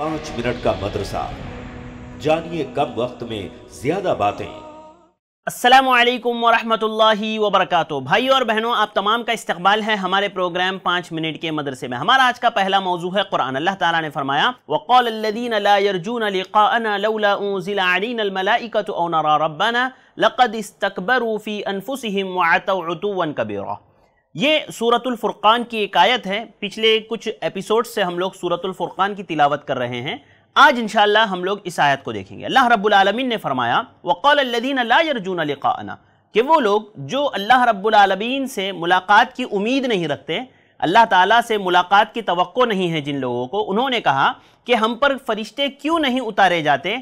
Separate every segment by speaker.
Speaker 1: पांच मिनट का मदरसा जानिए कम वक्त में ज्यादा बातें असलकम वरहि वबरक भाई और बहनों आप तमाम का इस्तबाल है हमारे प्रोग्राम पाँच मिनट के मदरसे में हमारा आज का पहला मौजू है कुरान अल्लाह ताला ने फरमाया वक़ौलदीन कबीरा ये सूरतुल फुरकान की एक आयत है पिछले कुछ एपिसोड से हम लोग सूरतुल फुरकान की तिलावत कर रहे हैं आज इंशाल्लाह हम लोग इस आयत को देखेंगे अल्लाह रब्बुल आलमीन ने फरमाया वक़ालदीन ला यरजून लिक़ाना कि वो लोग जो अल्लाह रब्बुल आलमीन से मुलाकात की उम्मीद नहीं रखते अल्लाह ताला से मुलाकात की तो नहीं है जिन लोगों को उन्होंने कहा कि हम पर फरिश्ते क्यों नहीं उतारे जाते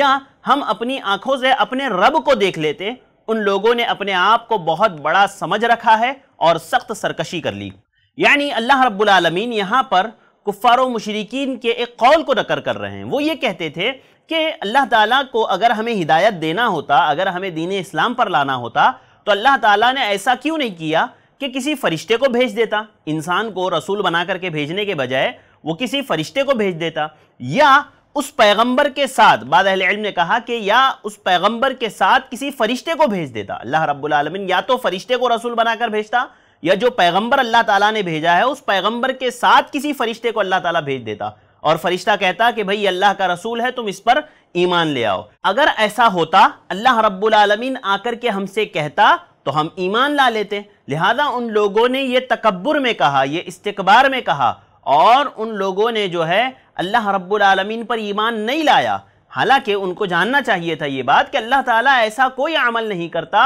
Speaker 1: या हम अपनी आंखों से अपने रब को देख लेते उन लोगों ने अपने आप को बहुत बड़ा समझ रखा है और सख्त सरकशी कर ली यानी अल्लाह रब्बुलमीन यहाँ पर कुफ़ार मशरकिन के एक कौल को नकर कर रहे हैं वो ये कहते थे कि अल्लाह ताला को अगर हमें हिदायत देना होता अगर हमें दीन इस्लाम पर लाना होता तो अल्लाह ताला ने ऐसा क्यों नहीं किया कि किसी फरिश्ते को भेज देता इंसान को रसूल बना करके भेजने के बजाय वो किसी फरिश्ते को भेज देता या उस पैगंबर के साथ बाद इल्म ने कहा कि या उस पैगंबर के साथ किसी फरिश्ते को भेज देता अल्लाह रब्बुल आलमीन या तो फरिश्ते को रसूल बनाकर भेजता या जो पैगंबर अल्लाह ताला ने भेजा है उस पैगंबर के साथ किसी फरिश्ते को अल्लाह ताला भेज देता और फरिश्ता कहता कि भाई अल्लाह का रसूल है तुम इस पर ईमान ले आओ अगर ऐसा होता अल्लाह रब्बुल आलमीन आकर के हमसे कहता तो हम ईमान ला लेते लिहाजा उन लोगों ने ये तकबर में कहा ये इस्तकबार में कहा और उन लोगों ने जो है अल्लाह रब्बुल पर ईमान नहीं लाया हालांकि उनको जानना चाहिए था ये बात कि अल्लाह ताला ऐसा कोई अमल नहीं करता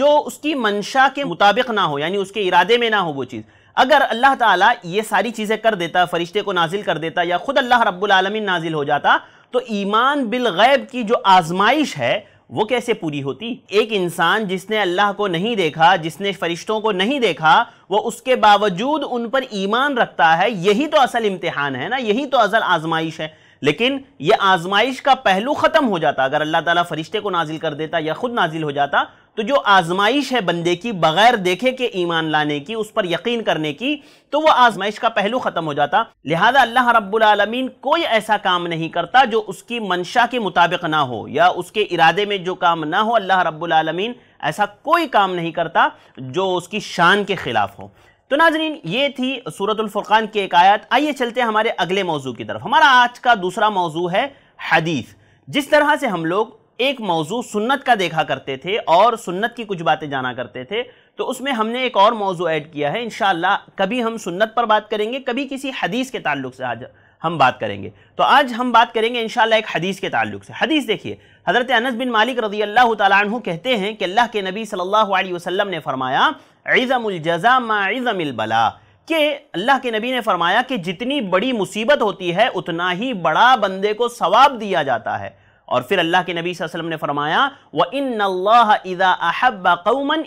Speaker 1: जो उसकी मंशा के मुताबिक ना हो यानी उसके इरादे में ना हो वो चीज़ अगर अल्लाह ताला ये सारी चीज़ें कर देता फरिश्ते को नाजिल कर देता या ख़ुद अल्लाह रब्बुल रब्लम नाजिल हो जाता तो ईमान बिल गैब की जो आजमाइश है वो कैसे पूरी होती एक इंसान जिसने अल्लाह को नहीं देखा जिसने फरिश्तों को नहीं देखा वो उसके बावजूद उन पर ईमान रखता है यही तो असल इम्तिहान है ना यही तो असल आजमाइश है लेकिन ये आजमाइश का पहलू ख़त्म हो जाता अगर अल्लाह ताला फरिश्ते को नाजिल कर देता या ख़ुद नाजिल हो जाता तो जो आजमाइश है बंदे की बगैर देखे के ईमान लाने की उस पर यकीन करने की तो वह आजमाइश का पहलू ख़त्म हो जाता लिहाजा अल्लाह रबालमीन कोई ऐसा काम नहीं करता जो उसकी मंशा के मुताबिक ना हो या उसके इरादे में जो काम ना हो अल्लाह रबालमीन ऐसा कोई काम नहीं करता जो उसकी शान के ख़िलाफ़ हो तो नाजरीन ये थी सूरतुल्फ़ुर्क़ान की एक आयत आइए चलते हैं हमारे अगले मौजू की तरफ हमारा आज का दूसरा मौजू है हदीस जिस तरह से हम लोग एक मौजू सुन्नत का देखा करते थे और सुन्नत की कुछ बातें जाना करते थे तो उसमें हमने एक और मौजू ऐड किया है इन कभी हम सुन्नत पर बात करेंगे कभी किसी हदीस के ताल्लुक से आज हम बात करेंगे तो आज हम बात करेंगे इन एक हदीस के ताल्लुक से हदीस देखिए हज़रत अनस बिन मालिक रजी अल्लाह तु कहते हैं कि अल्लाह के नबी सल्लल्लाहु अलैहि वसल्लम ने फरमायाज़मज़ा ईज़मुलजज़ा कि अल्लाह के नबी ने फरमाया कि जितनी बड़ी मुसीबत होती है उतना ही बड़ा बंदे को सवाब दिया जाता है और फिर अल्लाह के नबी वसल्लम ने फरमाया व इन अल्लाह कौमन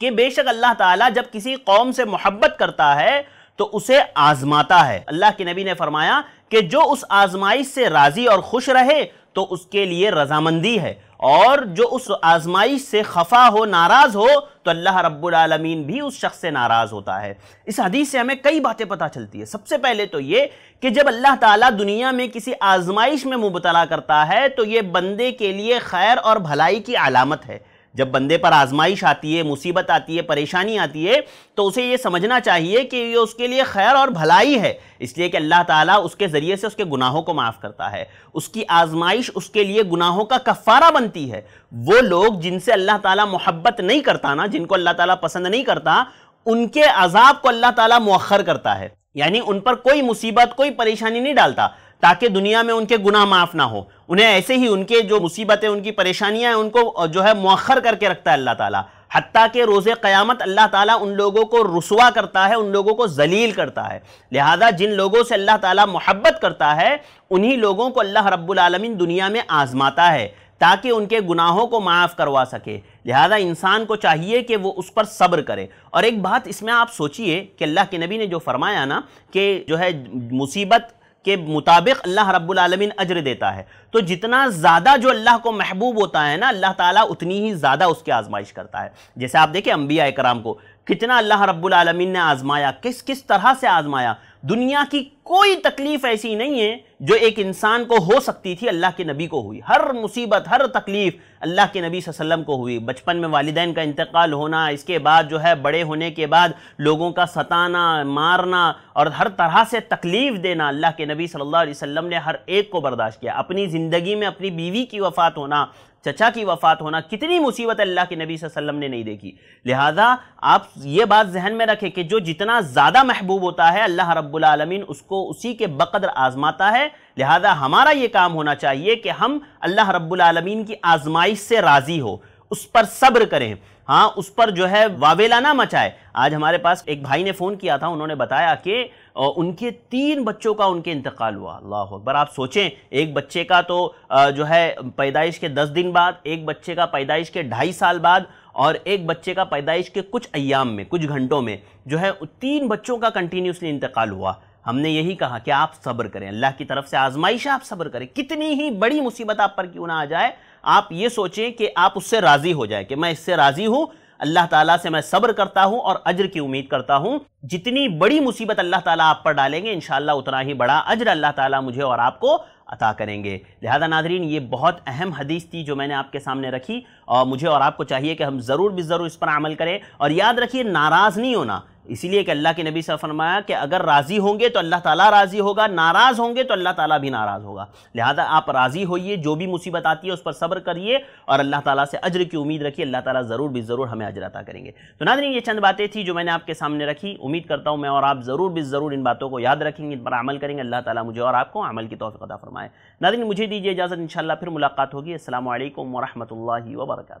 Speaker 1: कि बेशक अल्लाह ताला जब किसी कौम से मोहब्बत करता है तो उसे आजमाता है अल्लाह के नबी ने फरमाया कि जो उस आजमाइश से राजी और खुश रहे तो उसके लिए रजामंदी है और जो उस आजमाइश से खफा हो नाराज़ हो तो अल्लाह रब्बुल आलमीन भी उस शख्स से नाराज़ होता है इस हदीस से हमें कई बातें पता चलती है सबसे पहले तो ये कि जब अल्लाह ताला दुनिया में किसी आजमाइश में मुबतला करता है तो ये बंदे के लिए खैर और भलाई की अलामत है जब बंदे पर आजमाइश आती है मुसीबत आती है परेशानी आती है तो उसे ये समझना चाहिए कि ये उसके लिए खैर और भलाई है इसलिए कि अल्लाह ताला उसके ज़रिए से उसके गुनाहों को माफ़ करता है उसकी आजमाइश उसके लिए गुनाहों का कफ़ारा बनती है वो लोग जिनसे अल्लाह ताला मोहब्बत नहीं करता ना जिनको अल्लाह ताला पसंद नहीं करता उनके अजाब को अल्लाह ताला मौखर करता है यानी उन पर कोई मुसीबत कोई परेशानी नहीं डालता ताकि दुनिया में उनके गुनाह माफ़ ना हो उन्हें ऐसे ही उनके जो मुसीबतें उनकी परेशानियां हैं उनको जो है मौखर करके रखता है अल्लाह ताला हत्ता के रोज़ क़यामत अल्लाह ताला उन लोगों को रसुआ करता है उन लोगों को जलील करता है लिहाजा जिन लोगों से अल्लाह ताला मोहब्बत करता है उन्हीं लोगों को अल्लाह रब्बुल आलमीन दुनिया में आज़माता है ताकि उनके गुनाहों को माफ़ करवा सके लिहाजा इंसान को चाहिए कि वो उस पर सब्र करे और एक बात इसमें आप सोचिए कि अल्लाह के नबी ने जो फरमाया ना कि जो है मुसीबत के मुताबिक अल्लाह रब्बुल आलमीन अजर देता है तो जितना ज़्यादा जो अल्लाह को महबूब होता है ना अल्लाह ताला उतनी ही ज़्यादा उसकी आजमाइश करता है जैसे आप देखें अम्बिया कराम को कितना अल्लाह रब्बुल आलमीन ने आजमाया किस किस तरह से आजमाया दुनिया की कोई तकलीफ ऐसी नहीं है जो एक इंसान को हो सकती थी अल्लाह के नबी को हुई हर मुसीबत हर तकलीफ अल्लाह के नबी वसल्लम को हुई बचपन में वालदेन का इंतकाल होना इसके बाद जो है बड़े होने के बाद लोगों का सताना मारना और हर तरह से तकलीफ़ देना अल्लाह के नबी सल्लल्लाहु अलैहि वसल्लम ने हर एक को बर्दाश्त किया अपनी ज़िंदगी में अपनी बीवी की वफ़ात होना चचा की वफात होना कितनी मुसीबत अल्लाह के नबी वसल्लम ने नहीं देखी लिहाजा आप ये बात जहन में रखें कि जो जितना ज़्यादा महबूब होता है अल्लाह रब्बालमीन उसको उसी के बकदर आज़माता है लिहाजा हमारा ये काम होना चाहिए कि हम अल्लाह रब्बुलमीन की आज़माइश से राज़ी हो उस पर सब्र करें हाँ उस पर जो है वावेला ना मचाए आज हमारे पास एक भाई ने फ़ोन किया था उन्होंने बताया कि और उनके तीन बच्चों का उनके इंतकाल हुआ अल्लाह अकबर आप सोचें एक बच्चे का तो जो है पैदाइश के दस दिन बाद एक बच्चे का पैदाइश के ढाई साल बाद और एक बच्चे का पैदाइश के कुछ अयाम में कुछ घंटों में जो है तीन बच्चों का कंटिन्यूसली इंतकाल हुआ हमने यही कहा कि आप सब्र करें अल्लाह की तरफ से आजमाइश आप सब्र करें कितनी ही बड़ी मुसीबत आप पर क्यों ना आ जाए आप ये सोचें कि आप उससे राज़ी हो जाए कि मैं इससे राज़ी हूँ अल्लाह ताला से मैं सब्र करता हूं और अजर की उम्मीद करता हूं जितनी बड़ी मुसीबत अल्लाह ताला आप पर डालेंगे इन उतना ही बड़ा अजर अल्लाह ताला मुझे और आपको अता करेंगे लिहाजा नाजरीन ये बहुत अहम हदीस थी जो मैंने आपके सामने रखी और मुझे और आपको चाहिए कि हम ज़रूर भी ज़रूर इस पर अमल करें और याद रखिए नाराज़ नहीं होना इसीलिए कि अल्लाह के नबी से फरमाया कि अगर राज़ी होंगे तो अल्लाह ताला राज़ी होगा नाराज़ होंगे तो अल्लाह ताला भी नाराज़ होगा लिहाजा आप राज़ी होइए जो भी मुसीबत आती है उस पर सब्र करिए और अल्लाह ताला से अजर की उम्मीद रखिए अल्लाह ताला ज़रूर भी ज़रूर हमें अजरता अता करेंगे तो नादरीन ये चंद बातें थी जो मैंने आपके सामने रखी उम्मीद करता हूँ मैं और आप ज़रूर भी ज़रूर इन बातों को याद रखेंगे इन पर अमल करेंगे अल्लाह ताला मुझे और आपको अमल की तोफ़ी अदा फरमाए नादरीन मुझे दीजिए इजाज़त इन फिर मुलाकात होगी असल वरहमल वर्का